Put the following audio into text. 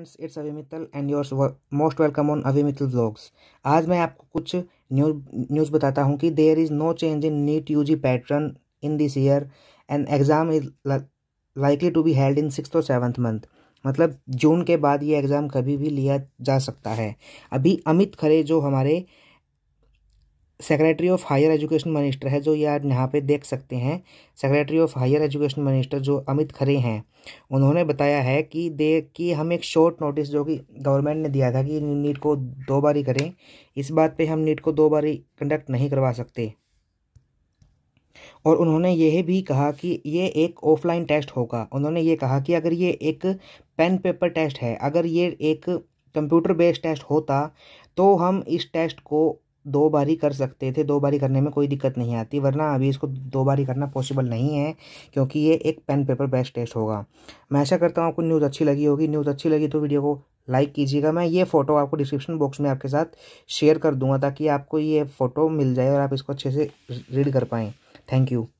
friends it's Abhi Mittal and your most welcome on Abhi Mittal vlogs आज मैं आपको कुछ न्यूज न्यूज़ बताता हूँ कि there is no change in NEET U G pattern in this year and exam is likely to be held in six और seventh month मतलब जून के बाद ये एग्ज़ाम कभी भी लिया जा सकता है अभी अमित खरे जो हमारे secretary of higher education minister है जो ये आप यहाँ पे देख सकते हैं secretary of higher education minister जो अमित खरे हैं उन्होंने बताया है कि दे कि हम एक शॉर्ट नोटिस जो कि गवर्नमेंट ने दिया था कि नीट को दो बारी करें इस बात पे हम नीट को दो बारी कंडक्ट नहीं करवा सकते और उन्होंने यह भी कहा कि ये एक ऑफलाइन टेस्ट होगा उन्होंने ये कहा कि अगर ये एक पेन पेपर टेस्ट है अगर ये एक कंप्यूटर बेस्ड टेस्ट होता तो हम इस टेस्ट को दो बारी कर सकते थे दो बारी करने में कोई दिक्कत नहीं आती वरना अभी इसको दो बारी करना पॉसिबल नहीं है क्योंकि ये एक पेन पेपर बेस्ट टेस्ट होगा मैं ऐसा करता हूँ आपको न्यूज़ अच्छी लगी होगी न्यूज़ अच्छी लगी तो वीडियो को लाइक कीजिएगा मैं ये फ़ोटो आपको डिस्क्रिप्शन बॉक्स में आपके साथ शेयर कर दूंगा ताकि आपको ये फ़ोटो मिल जाए और आप इसको अच्छे से रीड कर पाएँ थैंक यू